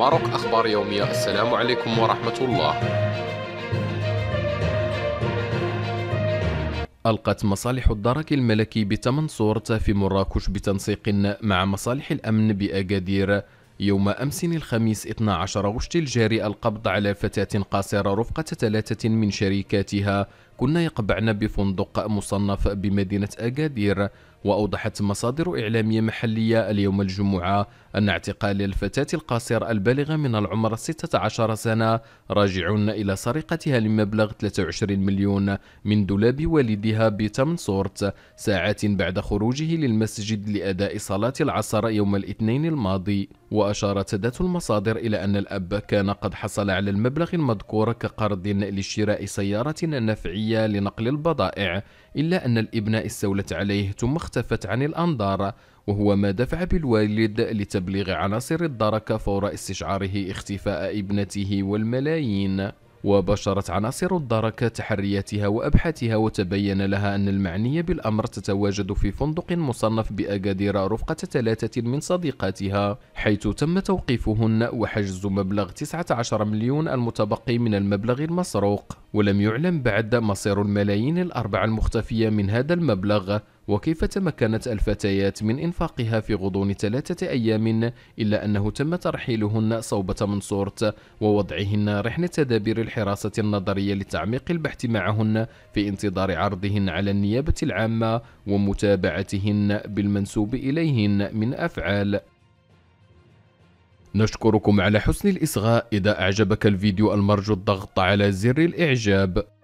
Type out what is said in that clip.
ماروك أخبار يومية السلام عليكم ورحمة الله ألقت مصالح الدرك الملكي بتمنصورت في مراكش بتنسيق مع مصالح الأمن بأكادير يوم أمس الخميس 12 غشت الجاري القبض على فتاة قاصرة رفقة ثلاثة من شريكاتها كنا يقبعن بفندق مصنف بمدينة أكادير وأوضحت مصادر إعلامية محلية اليوم الجمعة أن اعتقال الفتاة القاصرة البالغة من العمر 16 سنة راجع إلى سرقتها لمبلغ 23 مليون من دولاب والدها بتمنسورت ساعات بعد خروجه للمسجد لأداء صلاة العصر يوم الاثنين الماضي وأشارت ذات المصادر إلى أن الأب كان قد حصل على المبلغ المذكور كقرض لشراء سيارة نفعية الرئاسية لنقل البضائع إلا أن الابناء استولت عليه ثم اختفت عن الأنظار وهو ما دفع بالوالد لتبليغ عناصر الدركة فور استشعاره اختفاء ابنته والملايين وبشرت عناصر الدرك تحرياتها وأبحاثها وتبين لها أن المعنية بالأمر تتواجد في فندق مصنف بأكادير رفقة ثلاثة من صديقاتها حيث تم توقيفهن وحجز مبلغ 19 مليون المتبقي من المبلغ المسروق ولم يعلم بعد مصير الملايين الأربعة المختفية من هذا المبلغ وكيف تمكنت الفتيات من إنفاقها في غضون ثلاثة أيام إلا أنه تم ترحيلهن صوبة منصورة ووضعهن رحلة تدابير الحراسة النظرية لتعميق البحث معهن في انتظار عرضهن على النيابة العامة ومتابعتهن بالمنسوب إليهن من أفعال نشكركم على حسن الإصغاء إذا أعجبك الفيديو المرجو الضغط على زر الإعجاب